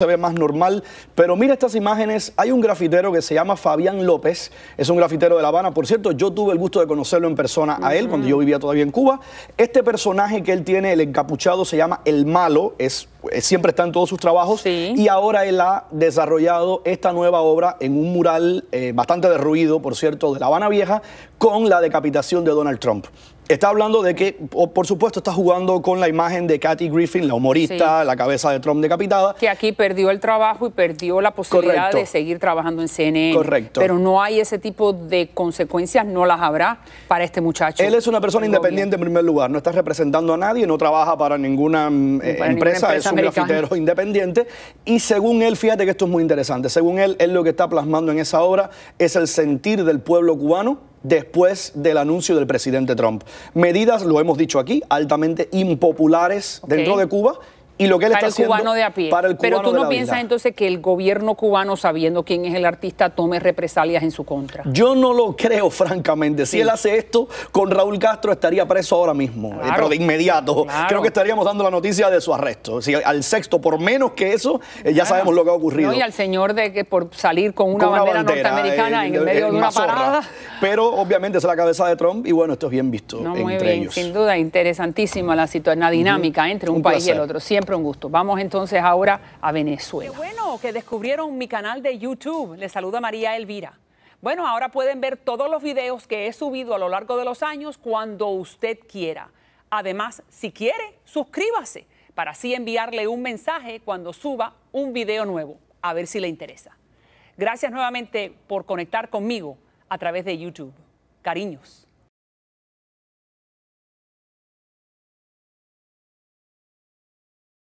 se ve más normal, pero mira estas imágenes, hay un grafitero que se llama Fabián López, es un grafitero de La Habana, por cierto, yo tuve el gusto de conocerlo en persona a él cuando yo vivía todavía en Cuba, este personaje que él tiene, el encapuchado, se llama El Malo, es, siempre está en todos sus trabajos, y ahora él ha desarrollado esta nueva obra en un mural eh, bastante derruido, por cierto, de La Habana Vieja, con la decapitación de Donald Trump. Está hablando de que, por supuesto, está jugando con la imagen de Kathy Griffin, la humorista, la cabeza de Trump decapitada. Que aquí perdió el trabajo y perdió la posibilidad de seguir trabajando en CNN. Correcto. Pero no hay ese tipo de consecuencias, no las habrá para este muchacho. Él es una persona independiente en primer lugar, no está representando a nadie, no trabaja para ninguna, mm, eh, empresa, es un grafitero independiente. Y según él, fíjate que esto es muy interesante, según él, él lo que está plasmando en esa obra es el sentir del pueblo cubano después del anuncio del presidente Trump. Medidas, lo hemos dicho aquí, altamente impopulares dentro de Cuba y lo que él para el cubano de a pie. Pero tú no piensas entonces que el gobierno cubano, sabiendo quién es el artista, tome represalias en su contra. Yo no lo creo, francamente. Si él hace esto, con Raúl Castro estaría preso ahora mismo, eh, pero de inmediato. Creo que estaríamos dando la noticia de su arresto. Si al sexto, por menos que eso, eh, ya sabemos lo que ha ocurrido. No, y al señor de que por salir con una, bandera, norteamericana eh, en medio de una parada. Pero obviamente es la cabeza de Trump y bueno, esto es bien visto. entre muy bien, ellos. sin duda, interesantísima la, la dinámica entre un, país y el otro. Siempre un gusto. Vamos entonces ahora a Venezuela. Qué bueno que descubrieron mi canal de YouTube. Les saluda María Elvira. Bueno, ahora pueden ver todos los videos que he subido a lo largo de los años cuando usted quiera. Además, si quiere, suscríbase para así enviarle un mensaje cuando suba un video nuevo, a ver si le interesa. Gracias nuevamente por conectar conmigo a través de YouTube. Cariños.